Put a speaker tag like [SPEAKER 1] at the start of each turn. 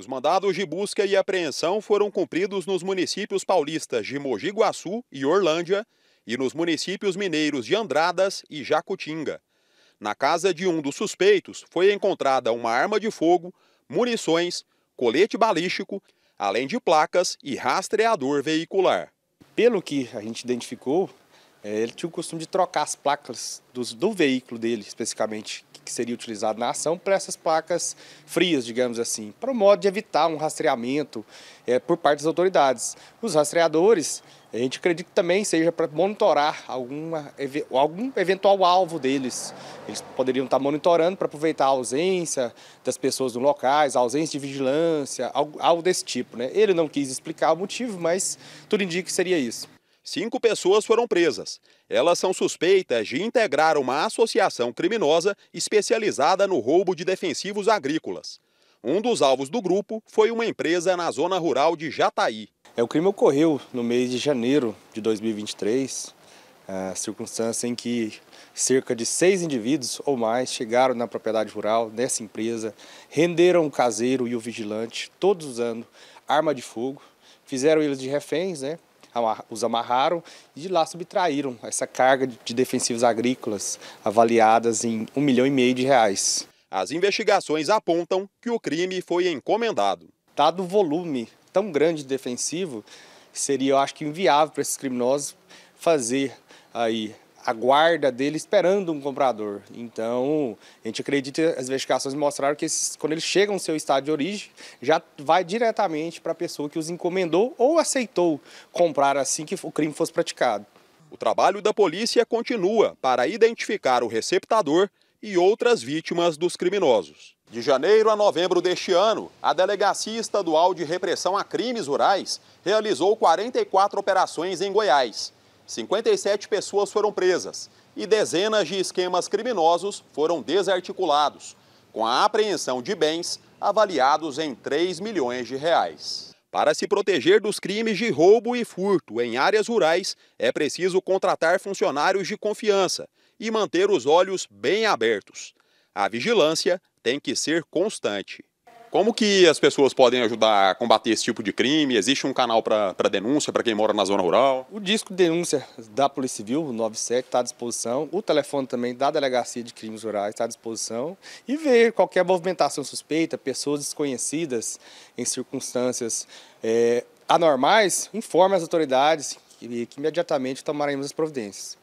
[SPEAKER 1] Os mandados de busca e apreensão foram cumpridos nos municípios paulistas de Mogi Guaçu e Orlândia e nos municípios mineiros de Andradas e Jacutinga. Na casa de um dos suspeitos foi encontrada uma arma de fogo, munições, colete balístico, além de placas e rastreador veicular.
[SPEAKER 2] Pelo que a gente identificou, é, ele tinha o costume de trocar as placas dos, do veículo dele, especificamente, que seria utilizado na ação, para essas placas frias, digamos assim, para o modo de evitar um rastreamento é, por parte das autoridades. Os rastreadores, a gente acredita que também seja para monitorar alguma, algum eventual alvo deles. Eles poderiam estar tá monitorando para aproveitar a ausência das pessoas no locais, a ausência de vigilância, algo, algo desse tipo. Né? Ele não quis explicar o motivo, mas tudo indica que seria
[SPEAKER 1] isso. Cinco pessoas foram presas. Elas são suspeitas de integrar uma associação criminosa especializada no roubo de defensivos agrícolas. Um dos alvos do grupo foi uma empresa na zona rural de Jataí.
[SPEAKER 2] É, o crime ocorreu no mês de janeiro de 2023, a circunstância em que cerca de seis indivíduos ou mais chegaram na propriedade rural dessa empresa, renderam o caseiro e o vigilante, todos usando arma de fogo, fizeram eles de reféns, né? os amarraram e de lá subtraíram essa carga de defensivos agrícolas avaliadas em um milhão e meio de reais. As investigações apontam que o crime foi encomendado. Dado o volume tão grande de defensivo, seria, eu acho que, inviável para esses criminosos fazer aí a guarda dele esperando um comprador. Então, a gente acredita, as investigações mostraram que esses, quando eles chegam ao seu estado de origem, já vai diretamente para a pessoa que os encomendou ou aceitou comprar assim que o crime fosse praticado. O trabalho da polícia continua para identificar o
[SPEAKER 1] receptador e outras vítimas dos criminosos. De janeiro a novembro deste ano, a Delegacia Estadual de Repressão a Crimes Rurais realizou 44 operações em Goiás. 57 pessoas foram presas e dezenas de esquemas criminosos foram desarticulados, com a apreensão de bens avaliados em 3 milhões de reais. Para se proteger dos crimes de roubo e furto em áreas rurais, é preciso contratar funcionários de confiança e manter os olhos bem abertos. A vigilância tem que ser constante. Como que as pessoas podem ajudar a combater esse tipo de crime? Existe um canal para denúncia para quem mora na zona rural?
[SPEAKER 2] O disco de denúncia da Polícia Civil, 97, está à disposição. O telefone também da Delegacia de Crimes Rurais está à disposição. E ver qualquer movimentação suspeita, pessoas desconhecidas em circunstâncias é, anormais, informe as autoridades que, que imediatamente tomaremos as providências.